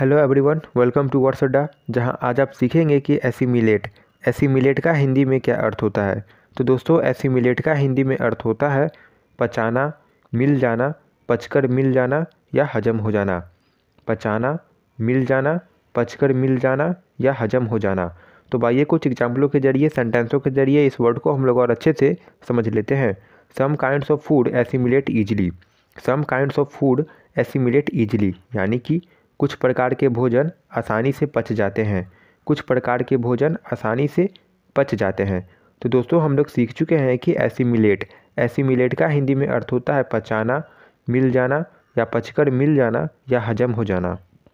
hello everyone welcome to वर्स अड्डा जहाँ आज आप सीखेंगे कि एसीमिलेट एसीमिलेट का हिंदी में क्या अर्थ होता है तो दोस्तों एसीमिलेट का हिंदी में अर्थ होता है पचाना मिल जाना पचकर मिल जाना या हजम हो जाना पचाना मिल जाना पचकर मिल जाना या हजम हो जाना तो भाइये कुछ एग्जाम्पलों के जरिए सेंटेंसों के जरिए इस वर्ड को हम लोग और अच्छे से समझ लेते हैं some kinds of food assimilate easily some kinds of food assimilate easily यानी कि कुछ प्रकार के भोजन आसानी से पच जाते हैं कुछ प्रकार के भोजन आसानी से पच जाते हैं तो दोस्तों हम लोग सीख चुके हैं कि एसीमिलेट एसीमिलेट का हिंदी में अर्थ होता है पचाना मिल जाना या पचकर मिल जाना या हजम हो जाना